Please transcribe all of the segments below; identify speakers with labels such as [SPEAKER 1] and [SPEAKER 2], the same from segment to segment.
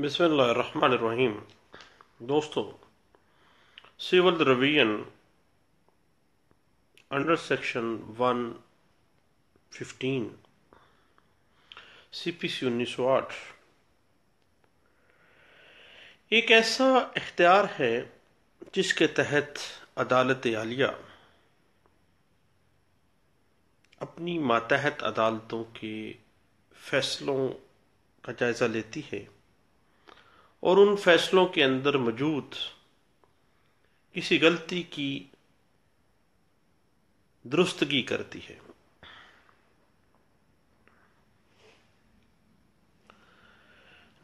[SPEAKER 1] रहीम दोस्तों civil revision under section 115 CPC 1908 एक ऐसा इख्तियार है जिसके तहत अदालत आलिया अपनी मातहत अदालतों के फैसलों का जायज़ा लेती है और उन फैसलों के अंदर मौजूद किसी गलती की दुरुस्तगी करती है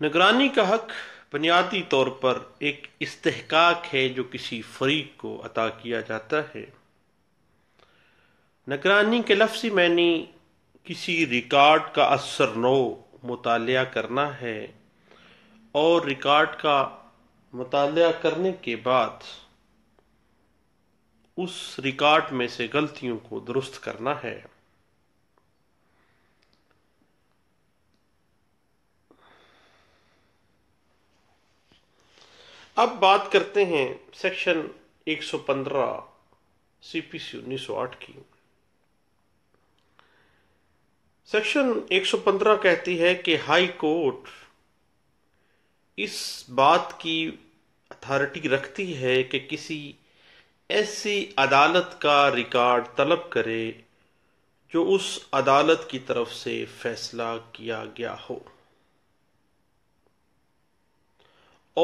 [SPEAKER 1] निगरानी का हक बुनियादी तौर पर एक इस्तेहकाक है जो किसी फरीक को अता किया जाता है निगरानी के लफ्ज़ी मैंने किसी रिकॉर्ड का असर नो मुताल करना है और रिकॉर्ड का मताल करने के बाद उस रिकॉर्ड में से गलतियों को दुरुस्त करना है अब बात करते हैं सेक्शन 115 सीपीसी 1908 की सेक्शन 115 कहती है कि हाई कोर्ट इस बात की अथॉरिटी रखती है कि किसी ऐसी अदालत का रिकॉर्ड तलब करे जो उस अदालत की तरफ से फैसला किया गया हो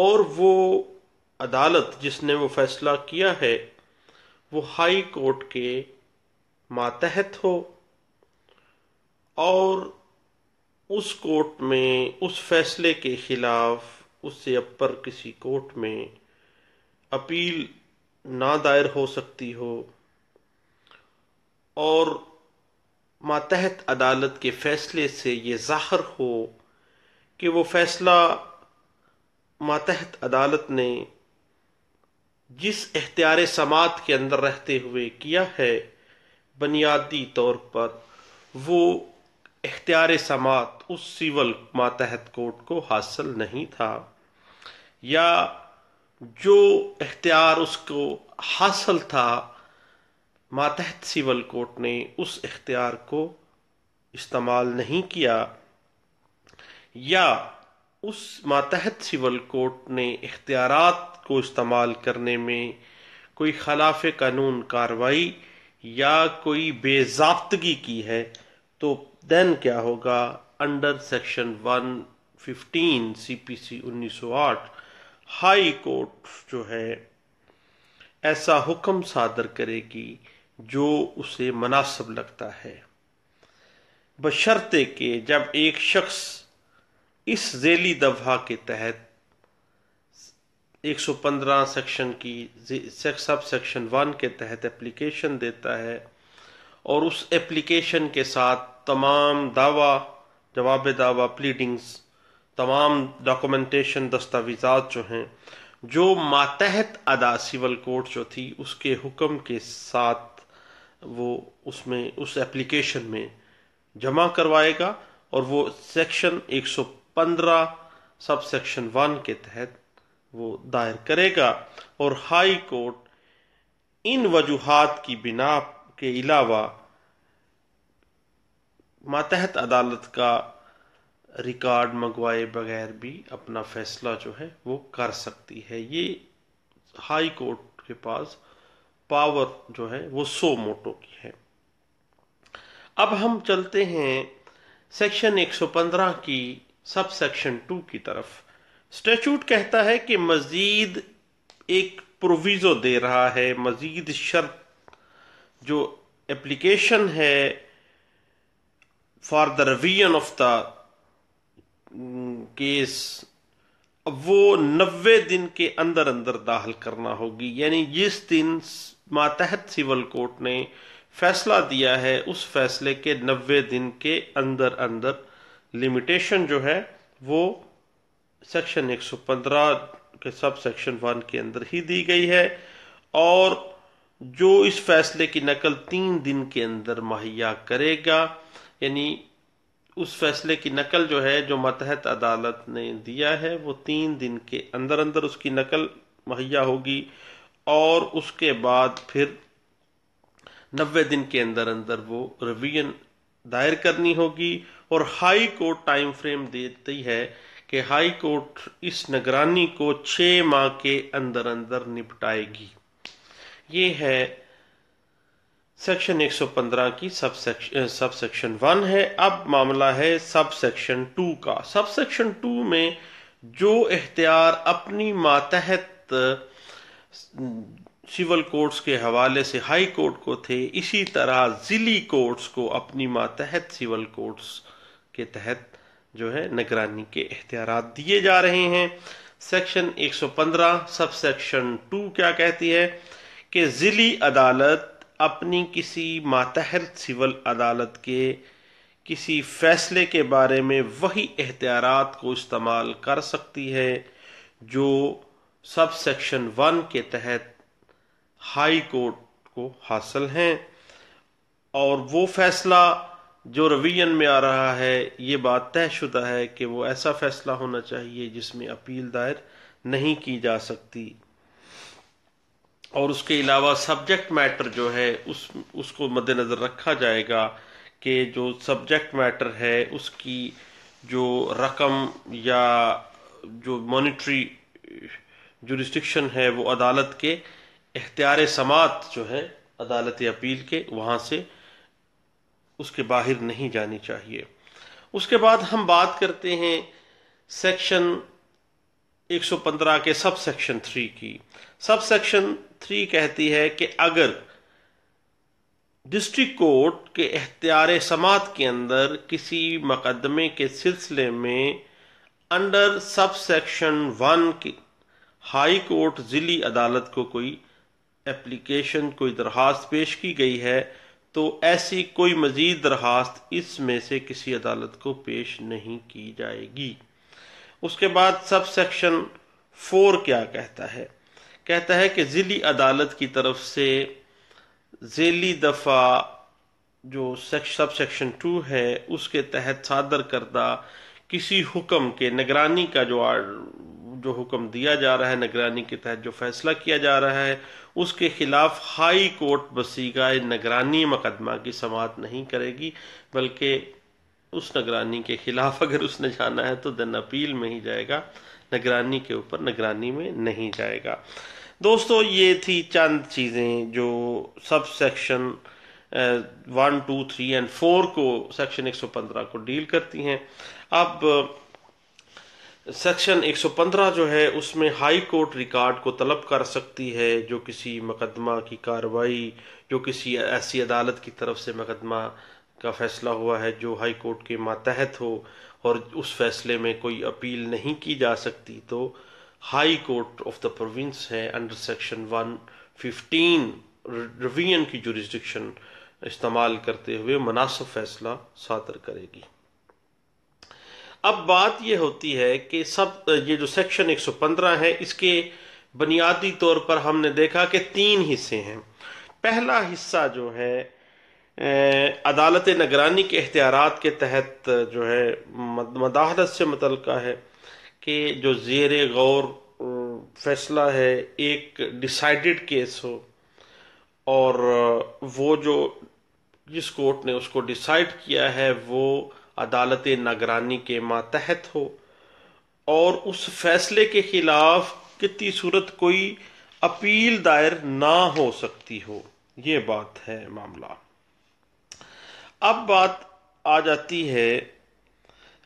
[SPEAKER 1] और वो अदालत जिसने वो फैसला किया है वो हाई कोर्ट के मातहत हो और उस कोर्ट में उस फैसले के खिलाफ उससे अपर किसी कोर्ट में अपील ना दायर हो सकती हो और मातहत अदालत के फैसले से ये ज़ाहर हो कि वो फैसला मातहत अदालत ने जिस एहतियार समात के अंदर रहते हुए किया है बुनियादी तौर पर वो एहतियार समात उस सिविल मातहत कोर्ट को हासिल नहीं था या जो इख्तियार उसको हासिल था मातहत सिवल कोर्ट ने उस इख्तियार को इस्तेमाल नहीं किया या उस मातहत सिवल कोर्ट ने इख्तियार को इस्तेमाल करने में कोई खिलाफ कानून कार्रवाई या कोई बेजाबतगी की है तो देन क्या होगा under section 115 CPC 1908 high court जो है ऐसा हुक्म सादर करेगी जो उसे मुनासिब लगता है बशर्ते के जब एक शख्स इस जेली दफा के तहत 115 सेक्शन की सब सेक्शन वन के तहत एप्लीकेशन देता है और उस एप्लीकेशन के साथ तमाम दावा जवाब दावा प्लीडिंग्स तमाम डॉक्यूमेंटेशन दस्तावेजा जो हैं जो मातहत अदा सिविल कोर्ट जो थी उसके हुक्म के साथ वो उसमें उस एप्लीकेशन में जमा करवाएगा और वो सेक्शन 115 सब सेक्शन वन के तहत वो दायर करेगा और हाई कोर्ट इन वजूहत की बिना के अलावा मातहत अदालत का रिकॉर्ड मंगवाए बगैर भी अपना फैसला जो है वो कर सकती है ये हाई कोर्ट के पास पावर जो है वो सो मोटो की है अब हम चलते हैं सेक्शन 115 की सब सेक्शन टू की तरफ स्टैचूट कहता है कि मजीद एक प्रोविज़ो दे रहा है मजीद शर्त जो एप्लीकेशन है for the revision of the case वो नब्बे दिन के अंदर अंदर दाखिल करना होगी यानी जिस दिन मातहत सिविल कोर्ट ने फैसला दिया है उस फैसले के नब्बे दिन के अंदर अंदर लिमिटेशन जो है वो सेक्शन 115 के सब सेक्शन वन के अंदर ही दी गई है और जो इस फैसले की नकल तीन दिन के अंदर मुहैया करेगा यानी उस फैसले की नकल जो है जो मतहत अदालत ने दिया है वो तीन दिन के अंदर अंदर उसकी नकल मुहैया होगी और उसके बाद फिर नबे दिन के अंदर अंदर वो रिवीजन दायर करनी होगी और हाई कोर्ट टाइम फ्रेम देती है कि हाई कोर्ट इस निगरानी को छ माह के अंदर अंदर निपटाएगी ये है सेक्शन 115 की सब सेक्शन सब सेक्शन वन है अब मामला है सब सेक्शन टू का सब सेक्शन टू में जो इख्तियार अपनी मातहत सिविल कोर्ट्स के हवाले से हाई कोर्ट को थे इसी तरह ज़िली कोर्ट्स को अपनी मातहत सिविल कोर्ट्स के तहत जो है निगरानी के इख्तियार दिए जा रहे हैं सेक्शन 115 सब सेक्शन टू क्या कहती है कि ज़िली अदालत अपनी किसी मातहर सिविल अदालत के किसी फैसले के बारे में वही एहतियात को इस्तेमाल कर सकती है जो सब सेक्शन वन के तहत हाई कोर्ट को हासिल हैं और वो फैसला जो रवीन में आ रहा है ये बात तयशुदा है कि वो ऐसा फैसला होना चाहिए जिसमें अपील दायर नहीं की जा सकती और उसके अलावा सब्जेक्ट मैटर जो है उस उसको मद्देनज़र रखा जाएगा कि जो सब्जेक्ट मैटर है उसकी जो रकम या जो मॉनिटरी जुरिस्टिक्शन है वो अदालत के इख्तियार समात जो है अदालत अपील के वहाँ से उसके बाहर नहीं जानी चाहिए उसके बाद हम बात करते हैं सेक्शन 115 के सब सेक्शन थ्री की सब सेक्शन थ्री कहती है कि अगर डिस्ट्रिक्ट कोर्ट के अख्तियार समात के अंदर किसी मुकदमे के सिलसिले में अंडर सब सेक्शन वन की हाई कोर्ट ज़िली अदालत को कोई एप्लीकेशन कोई दरख्वास्त पेश की गई है तो ऐसी कोई मज़ीद दरख्वास्त इसमें से किसी अदालत को पेश नहीं की जाएगी उसके बाद सब सेक्शन फोर क्या कहता है कहता है कि ज़िली अदालत की तरफ से ज़ेली दफ़ा जो सब सेक्शन टू है उसके तहत सादर करदा किसी हुक्म के निगरानी का जो जो हुक्म दिया जा रहा है निगरानी के तहत जो फैसला किया जा रहा है उसके खिलाफ हाई कोर्ट बसीगा निगरानी मुकदमा की समात नहीं करेगी बल्कि उस निगरानी के खिलाफ अगर उसने जाना है तो देन अपील में ही जाएगा निगरानी के ऊपर निगरानी में नहीं जाएगा दोस्तों ये थी चंद चीज़ें जो sub section one two three and four को सेक्शन 115 को डील करती हैं अब uh, सेक्शन 115 जो है उसमें हाई कोर्ट रिकॉर्ड को तलब कर सकती है जो किसी मुकदमा की कार्रवाई जो किसी ऐसी अदालत की तरफ से मुकदमा का फैसला हुआ है जो हाई कोर्ट के मातहत हो और उस फैसले में कोई अपील नहीं की जा सकती तो high court of the province है अंडर सेक्शन 115 रिवीजन की जुरिस्डिक्शन इस्तेमाल करते हुए मुनासिब फैसला सादर करेगी अब बात यह होती है कि सब ये जो सेक्शन 115 है इसके बुनियादी तौर पर हमने देखा कि तीन हिस्से हैं पहला हिस्सा जो है अदालत नगरानी के अख्तियार के तहत जो है मदाहरत से मुतलक है कि जो जेर गौर फैसला है एक डिसाइडेड केस हो और वो जो जिस कोर्ट ने उसको डिसाइड किया है वो अदालत नगरानी के मातहत हो और उस फैसले के खिलाफ कितनी सूरत कोई अपील दायर ना हो सकती हो ये बात है मामला अब बात आ जाती है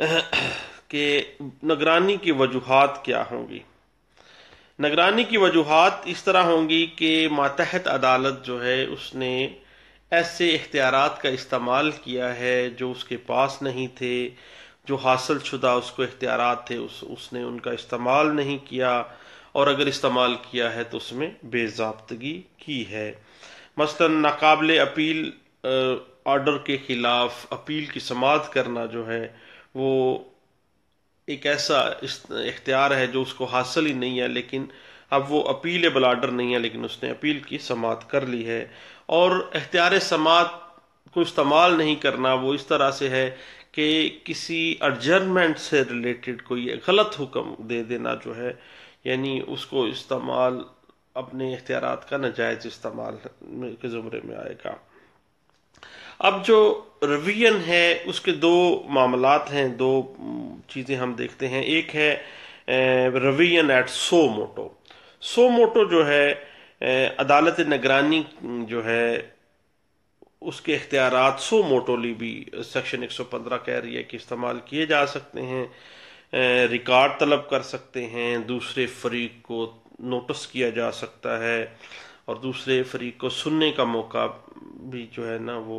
[SPEAKER 1] कि निगरानी की वजूहत क्या होंगी निगरानी की वजूहत इस तरह होंगी कि मातहत अदालत जो है उसने ऐसे इख्तियार का इस्तेमाल किया है जो उसके पास नहीं थे जो हासिल शुदा उसको इख्तियार थे उस उसने उनका इस्तेमाल नहीं किया और अगर इस्तेमाल किया है तो उसमें बेजाबतगी की है मसलन नाकबले अपील ऑर्डर के ख़िलाफ़ अपील की समात करना जो है वो एक ऐसा इख्तियार है जो उसको हासिल ही नहीं है लेकिन अब वो अपील ऑर्डर नहीं है लेकिन उसने अपील की समाध कर ली है और इख्तियार समात को इस्तेमाल नहीं करना वो इस तरह से है कि किसी अर्जनमेंट से रिलेटेड कोई गलत हुक्म दे देना जो है यानी उसको इस्तेमाल अपने इख्तियार का नाजायज़ इस्तेमाल के ज़ुमरे में आएगा अब जो रिवीजन है उसके दो मामलात हैं दो चीज़ें हम देखते हैं एक है रिवीजन एट सो मोटो सो मोटो जो है अदालत निगरानी जो है उसके अख्तियार सो मोटोली भी सेक्शन 115 कह रही है कि इस्तेमाल किए जा सकते हैं रिकॉर्ड तलब कर सकते हैं दूसरे फरीक को नोटिस किया जा सकता है और दूसरे फरीक को सुनने का मौका भी जो है ना वो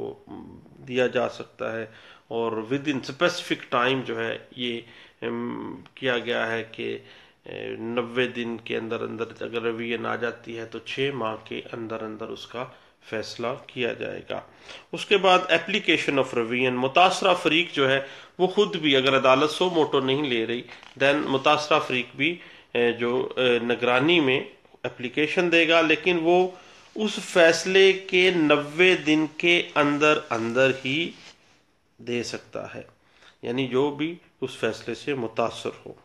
[SPEAKER 1] दिया जा सकता है और विद इन स्पेसिफिक टाइम जो है ये किया गया है कि नबे दिन के अंदर अंदर अगर रवियन आ जाती है तो छः माह के अंदर अंदर उसका फैसला किया जाएगा उसके बाद एप्लीकेशन ऑफ रवीन मुतासरा फरीक जो है वो खुद भी अगर अदालत सो मोटो नहीं ले रही दैन मुतासरा फरीक भी जो निगरानी में एप्लीकेशन देगा लेकिन वो उस फैसले के नब्बे दिन के अंदर अंदर ही दे सकता है यानी जो भी उस फैसले से मुतासर हो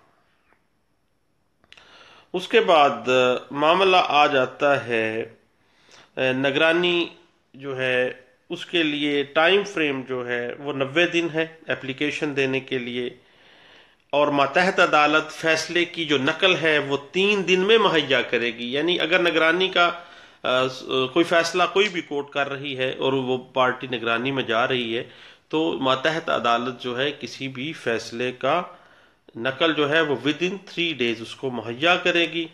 [SPEAKER 1] उसके बाद मामला आ जाता है निगरानी जो है उसके लिए टाइम फ्रेम जो है वो नब्बे दिन है एप्लीकेशन देने के लिए और मातहत अदालत फैसले की जो नकल है वो तीन दिन में मुहैया करेगी यानी अगर निगरानी का आ, कोई फैसला कोई भी कोर्ट कर रही है और वो पार्टी निगरानी में जा रही है तो मातहत अदालत जो है किसी भी फैसले का नकल जो है वो विद इन थ्री डेज उसको मुहैया करेगी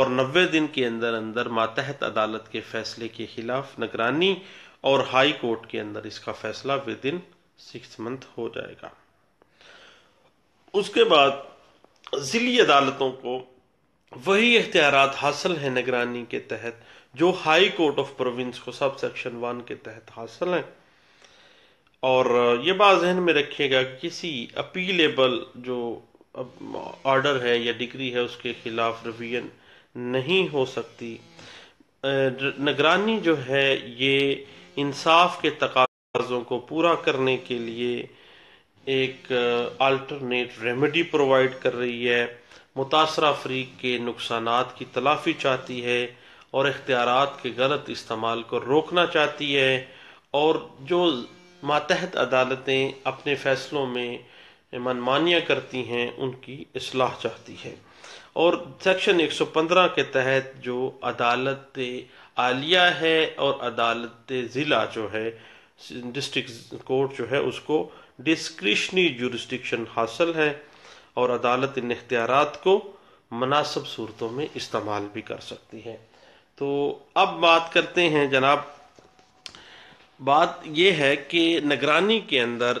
[SPEAKER 1] और नबे दिन के अंदर अंदर मातहत अदालत के फैसले के खिलाफ निगरानी और हाई कोर्ट के अंदर इसका फैसला विद इन सिक्स मंथ हो जाएगा उसके बाद ज़िली अदालतों को वही इख्तियार हासिल है निगरानी के तहत जो हाई कोर्ट ऑफ प्रोविंस को सब सेक्शन वन के तहत हासिल हैं और ये बात जहन में रखिएगा किसी अपीलेबल जो ऑर्डर है या डिग्री है उसके खिलाफ रिवीजन नहीं हो सकती निगरानी जो है ये इंसाफ के तकाजों को पूरा करने के लिए एक अल्टरनेट रेमेडी प्रोवाइड कर रही है मुतासर अफरीक के नुकसान की तलाफी चाहती है और इख्तियार के गलत इस्तेमाल को रोकना चाहती है और जो मातहत अदालतें अपने फ़ैसलों में मनमानियाँ करती हैं उनकी असलाह चाहती है और सेक्शन 115 के तहत जो अदालत आलिया है और अदालत ज़िला जो है डिस्ट्रिक्ट कोर्ट जो है उसको डिस्क्रिशनी जुरिस्डिक्शन हासिल है और अदालत इन इख्तियारत को मुनासब सूरतों में इस्तेमाल भी कर सकती है तो अब बात करते हैं जनाब बात यह है कि निगरानी के अंदर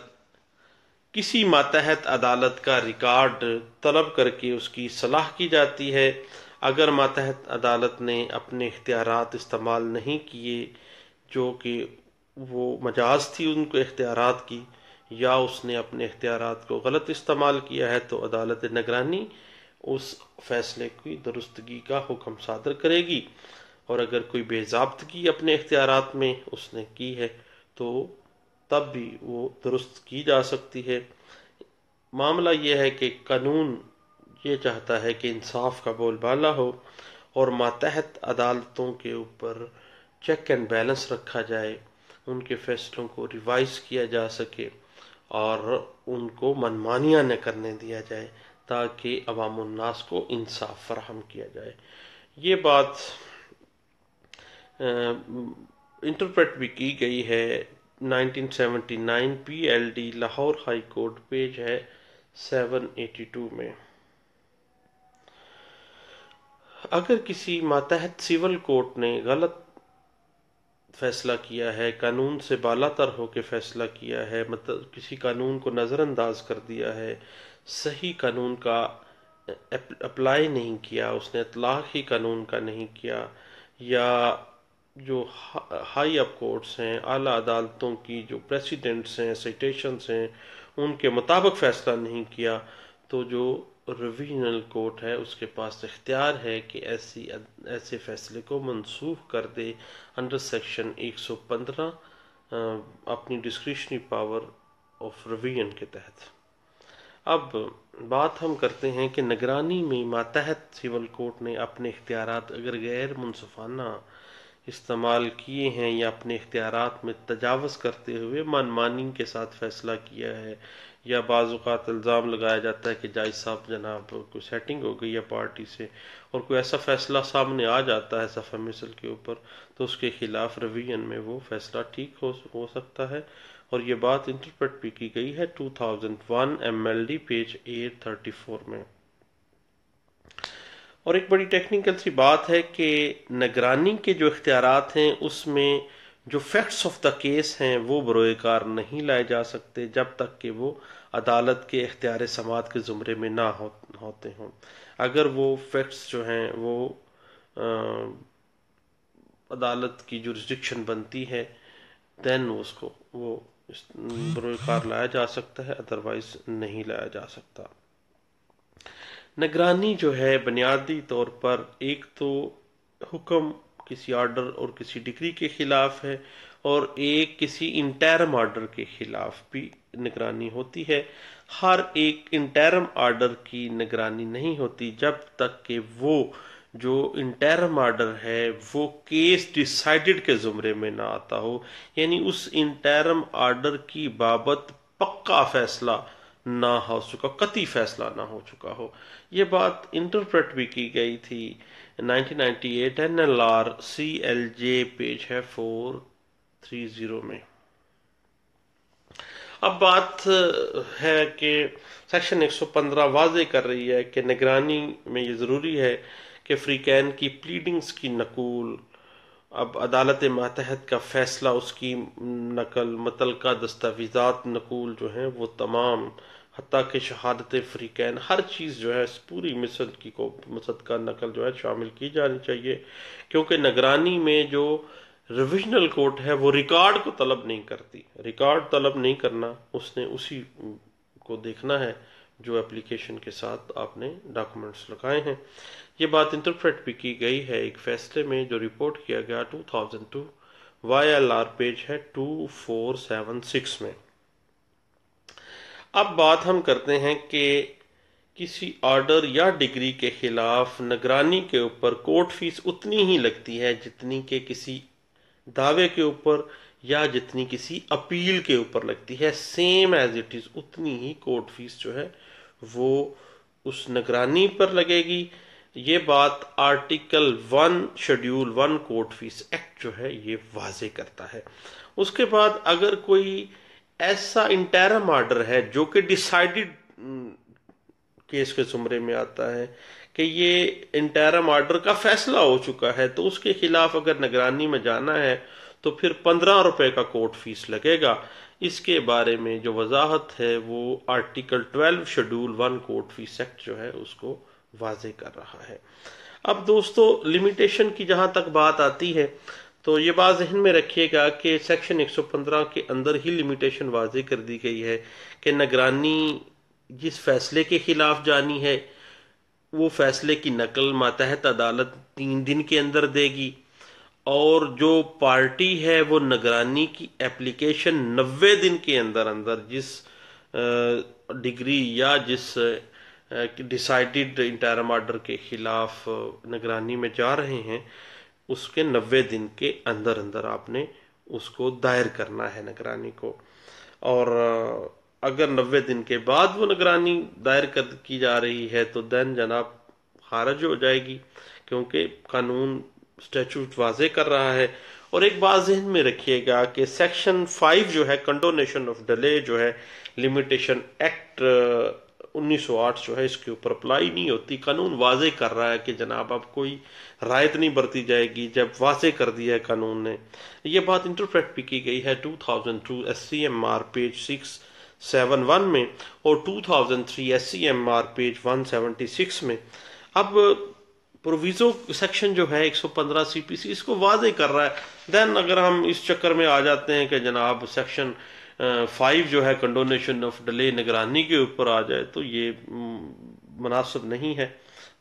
[SPEAKER 1] किसी मातहत अदालत का रिकॉर्ड तलब करके उसकी सलाह की जाती है अगर मातहत अदालत ने अपने इख्तियार इस्तेमाल नहीं किए जो कि वो मजाज थी उनको इख्तियार की या उसने अपने अख्तियार को गलत इस्तेमाल किया है तो अदालत निगरानी उस फैसले की दुरुस्तगी का हुक्म सादर करेगी और अगर कोई बेजाबतगी अपने अख्तियार में उसने की है तो तब भी वो दुरुस्त की जा सकती है मामला यह है कि कानून ये चाहता है कि इंसाफ का बोलबाला हो और मातहत अदालतों के ऊपर चेक एंड बैलेंस रखा जाए उनके फैसलों को रिवाइज किया जा सके और उनको मनमानियाँ न करने दिया जाए ताकि अवामनास को इंसाफ फराहम किया जाए ये बात इंटरप्रेट भी की गई है 1979 PLD Lahore high court page है 782 में अगर किसी मातहत सिविल कोर्ट ने गलत फैसला किया है कानून से बाला तर होकर फैसला किया है मतलब किसी कानून को नज़रअंदाज कर दिया है सही कानून का अप्लाई नहीं किया उसने इतलाक ही कानून का नहीं किया या जो हाई अप कोर्ट्स हैं आला अदालतों की जो प्रेसिडेंट्स हैं सिटेशंस हैं उनके मुताबिक फ़ैसला नहीं किया तो जो रिविजनल कोर्ट है उसके पास इख्तियार है कि ऐसी ऐसे फैसले को मनसूख कर दे अंडर सेक्शन 115 अपनी डिस्क्रिशनरी पावर ऑफ रिविजन के तहत अब बात हम करते हैं कि निगरानी में मातहत सिविल कोर्ट ने अपने इख्तियार अगर गैर मुनफाना इस्तेमाल किए हैं या अपने इख्तियार में तजावज़ करते हुए मनमानी के साथ फैसला किया है या बाज़ात इल्ज़ाम लगाया जाता है कि जाय साहब जनाब कोई सेटिंग हो गई है पार्टी से और कोई ऐसा फ़ैसला सामने आ जाता है सफ़ा मिसल के ऊपर तो उसके ख़िलाफ़ रवीन में वो फ़ैसला ठीक हो हो सकता है और ये बात इंटरप्रेट भी की गई है 2001 डी पेज 834 में और एक बड़ी टेक्निकल सी बात है कि निगरानी के जो इख्तियार हैं उसमें जो फैक्ट्स ऑफ द केस हैं वो बरोकार नहीं लाए जा सकते जब तक कि वो अदालत के अख्तियार समात के ज़ुमरे में ना हो, होते हों अगर वो फैक्ट्स जो हैं वो आ, अदालत की जो जुरिस्डिक्शन बनती है दैन उसको वो बरोकार लाया जा सकता है अदरवाइज नहीं लाया जा सकता निगरानी जो है बुनियादी तौर पर एक तो हुक्म किसी ऑर्डर और किसी डिग्री के खिलाफ है और एक किसी इंटरम ऑर्डर के खिलाफ भी निगरानी होती है हर एक इंटरम ऑर्डर की निगरानी नहीं होती जब तक कि वो जो इंटरम ऑर्डर है वो केस डिसाइडेड के जुमरे में ना आता हो यानी उस इंटरम ऑर्डर की बाबत पक्का फैसला ना हो चुका कति फैसला ना हो चुका हो ये बात इंटरप्रेट भी की गई थी 1998 N L R C L J page है फोर थ्री जीरो में अब बात है कि सेक्शन 115 वाजे कर रही है कि निगरानी में ये ज़रूरी है कि फ्री कैन की प्लीडिंग्स की नकूल अब अदालत मातहत का फ़ैसला उसकी नकल मतलका का दस्तावेज़ात नकूल जो हैं वो तमाम हती के शहादत फ्रीकैन हर चीज़ जो है इस पूरी मिसद की को मसद का नकल जो है शामिल की जानी चाहिए क्योंकि निगरानी में जो रिविजनल कोर्ट है वो रिकॉर्ड को तलब नहीं करती रिकॉर्ड तलब नहीं करना उसने उसी को देखना है जो एप्लीकेशन के साथ आपने डॉक्यूमेंट्स लगाए हैं ये बात इंटरप्रेट भी की गई है एक फैसले में जो रिपोर्ट किया गया 2002 वाई एल आर पेज है 2476 में अब बात हम करते हैं कि किसी ऑर्डर या डिग्री के खिलाफ निगरानी के ऊपर कोर्ट फीस उतनी ही लगती है जितनी के किसी दावे के ऊपर या जितनी किसी अपील के ऊपर लगती है सेम एज इट इज़ उतनी ही कोर्ट फीस जो है वो उस निगरानी पर लगेगी ये बात article one schedule one court fees act जो है ये वाजे करता है उसके बाद अगर कोई ऐसा इंटेरम ऑर्डर है जो कि डिसाइडेड केस हम्म, के जुमरे में आता है कि ये इंटेरम ऑर्डर का फैसला हो चुका है तो उसके खिलाफ अगर निगरानी में जाना है तो फिर पंद्रह रुपए का कोर्ट फीस लगेगा इसके बारे में जो वजाहत है वो article twelve schedule one court fees act जो है उसको वाजे कर रहा है अब दोस्तों लिमिटेशन की जहां तक बात आती है तो ये बात जहन में रखिएगा कि सेक्शन 115 के अंदर ही लिमिटेशन वाजे कर दी गई है कि निगरानी जिस फैसले के ख़िलाफ़ जानी है वो फैसले की नकल मातहत अदालत तीन दिन के अंदर देगी और जो पार्टी है वो निगरानी की एप्लीकेशन नब्बे दिन के अंदर अंदर जिस डिग्री या जिस डिसाइडेड इंटरम आर्डर के ख़िलाफ़ निगरानी में जा रहे हैं उसके नब्बे दिन के अंदर अंदर आपने उसको दायर करना है निगरानी को और अगर नब्बे दिन के बाद वो निगरानी दायर कर की जा रही है तो देन जनाब खारज हो जाएगी क्योंकि कानून स्टैचूट वाजे कर रहा है और एक बात जहन में रखिएगा कि सेक्शन फाइव जो है कंडोनेशन ऑफ डले जो है लिमिटेशन एक्ट 1908 जो है इसके ऊपर अप्लाई नहीं होती कानून वाजे कर रहा है कि जनाब अब कोई रायत नहीं बरती जाएगी जब वाजे कर दिया है कानून ने यह बात इंटरप्रेट भी की गई है 2002 टू पेज 671 में और 2003 एससीएमआर पेज 176 में अब प्रोविजो सेक्शन जो है 115 सीपीसी इसको वाजे कर रहा है देन अगर हम इस चक्कर में आ जाते हैं कि जनाब सेक्शन फाइव जो है कंडोनेशन ऑफ डिले निगरानी के ऊपर आ जाए तो ये मुनासब नहीं है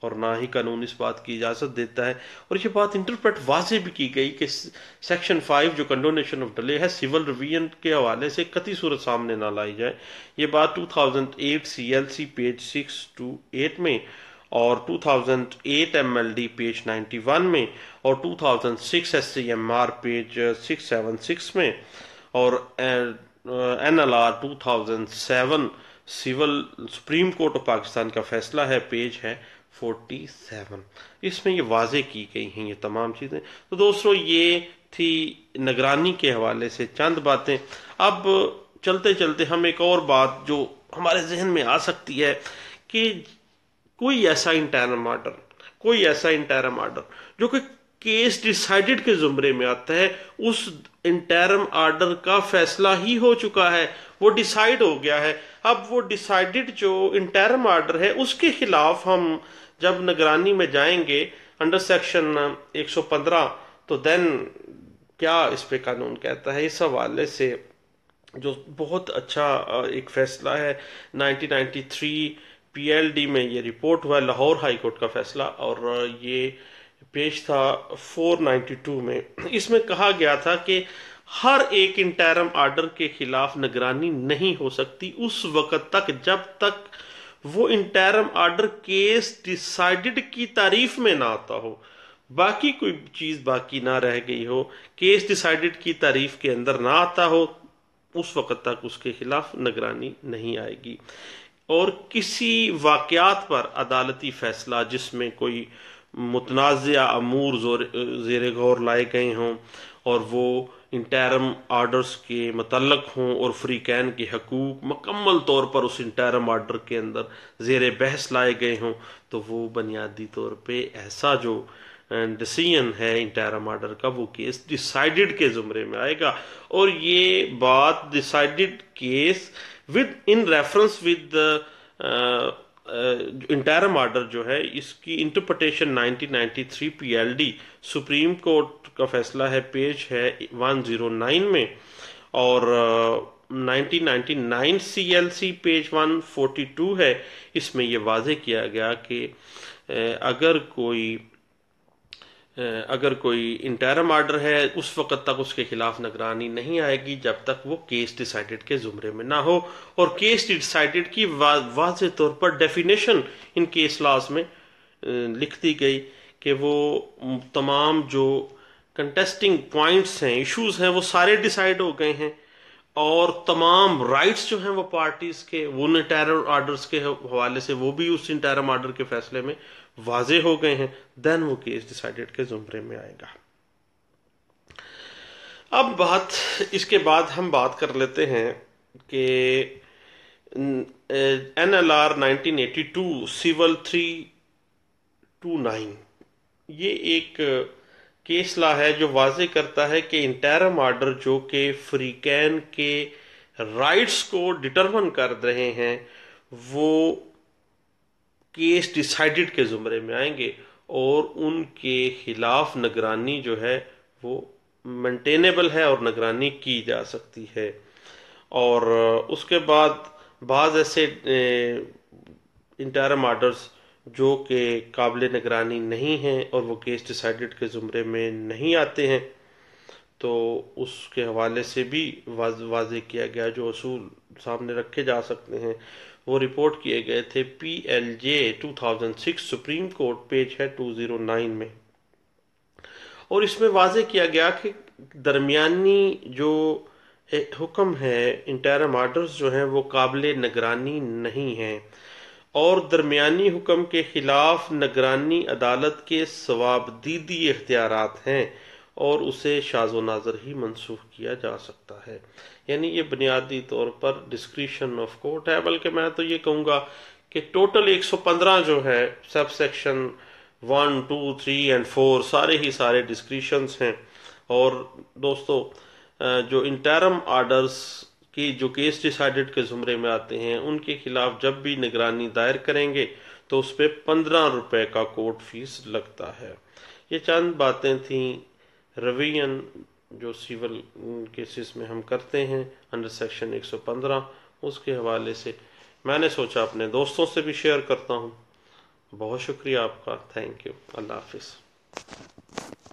[SPEAKER 1] और ना ही कानून इस बात की इजाज़त देता है और ये बात इंटरप्रेट वाजे भी की गई कि सेक्शन फाइव जो कंडोनेशन ऑफ डिले है सिविल रिवीजन के हवाले से कति सूरत सामने ना लाई जाए ये बात 2008 CLC page six two eight में और 2008 एमएलडी पेज 91 में और 2006 एससीएमआर पेज 676 में और NLR 2007 civil Supreme Court of Pakistan का फैसला है पेज है 47 इसमें ये वाजे की गई हैं ये तमाम चीज़ें तो दोस्तों ये थी निगरानी के हवाले से चंद बातें अब चलते चलते हम एक और बात जो हमारे जहन में आ सकती है कि कोई ऐसा इंटरम आर्डर कोई ऐसा इंटरम आर्डर जो कि केस डिसाइडेड के जुमरे में आता है उस इंटरम आर्डर का फैसला ही हो चुका है वो डिसाइड हो गया है अब वो डिसाइडेड जो इंटरम आर्डर है उसके खिलाफ हम जब निगरानी में जाएंगे अंडर सेक्शन 115 तो देन क्या इस पे कानून कहता है इस हवाले से जो बहुत अच्छा एक फैसला है 1993 पीएलडी में ये रिपोर्ट हुआ लाहौर हाई कोर्ट का फैसला और ये पेज था 492 में इसमें कहा गया था कि हर एक इंटरम आर्डर के खिलाफ निगरानी नहीं हो सकती उस वक्त तक जब तक वो इंटरम आर्डर केस डिसाइडेड की तारीफ में ना आता हो बाकी कोई चीज़ बाकी ना रह गई हो केस डिसाइडेड की तारीफ के अंदर ना आता हो उस वक्त तक उसके खिलाफ निगरानी नहीं आएगी और किसी वाकयात पर अदालती फैसला जिसमें कोई मुतनाज़ अमूर जेर गौर लाए गए हों और वो इंटरम आर्डर्स के मतलब हों और फ्री कैन के हकूक मकम्मल तौर पर उस इंटरम आर्डर के अंदर जेर बहस लाए गए हों तो वो बुनियादी तौर पर ऐसा जो डिसीजन है इंटरम आर्डर का वो केस डिसाइडेड के ज़ुमरे में आएगा और ये बात decided case with in reference with interim order जो है इसकी इंटरप्रटेशन 1993 पीएलडी सुप्रीम कोर्ट का फैसला है पेज है 109 में और uh, 1999 सीएलसी पेज 142 है इसमें यह वाजे किया गया कि uh, अगर कोई अगर कोई इंटरम आर्डर है उस वक़्त तक उसके खिलाफ निगरानी नहीं आएगी जब तक वो केस डिसाइडेड के ज़ुमरे में ना हो और केस डिसाइडेड की वाज तौर पर डेफिनेशन इन केस लाज में लिख दी गई कि वो तमाम जो कंटेस्टिंग पॉइंट्स हैं इश्यूज हैं वो सारे डिसाइड हो गए हैं और तमाम राइट्स जो हैं वो पार्टीज़ के वो इंटरम आर्डर्स के हवाले से वो भी उस इंटरम आर्डर के फैसले में वाजे हो गए हैं देन वो केस डिसाइडेड के जुमरे में आएगा अब बात इसके बाद हम बात कर लेते हैं कि N L R nineteen eighty two civil three two nine ये एक केस ला है जो वाजे करता है कि इंटरम आर्डर जो कि फ्रीकैन के राइट्स को डिटरमन कर रहे हैं वो केस डिसाइडेड के ज़ुमरे में आएंगे और उनके खिलाफ निगरानी जो है वो मेंटेनेबल है और निगरानी की जा सकती है और उसके बाद बाद ऐसे इंटरम आर्डर्स जो कि काबिल निगरानी नहीं हैं और वो केस डिसाइडेड के ज़ुमरे में नहीं आते हैं तो उसके हवाले से भी वाज वाज किया गया जो असूल सामने रखे जा सकते हैं वो रिपोर्ट किए गए थे P L J two Supreme Court page है 209 में और इसमें वाजे किया गया कि दरमियानी जो हुक्म है इंटरम आर्डर्स जो हैं वो काबिल निगरानी नहीं हैं और दरमियानी हुक्म के ख़िलाफ़ निगरानी अदालत के सवाबदीदी अख्तियार हैं और उसे शाजो नाजर ही मनसूख किया जा सकता है यानी ये बुनियादी तौर पर डिस्क्रिप्शन ऑफ कोर्ट है बल्कि मैं तो ये कहूँगा कि टोटल 115 जो है sub section one two three and four सारे ही सारे डिस्क्रिप्शन हैं और दोस्तों जो इंटरम आर्डर्स की जो केस डिसाइडेड के ज़ुमरे में आते हैं उनके खिलाफ जब भी निगरानी दायर करेंगे तो उस पर पंद्रह रुपये का कोर्ट फीस लगता है ये चंद बातें थीं रवीन जो सिविल केसेस में हम करते हैं अंडर सेक्शन 115 उसके हवाले से मैंने सोचा अपने दोस्तों से भी शेयर करता हूँ बहुत शुक्रिया आपका थैंक यू अल्लाह हाफिज़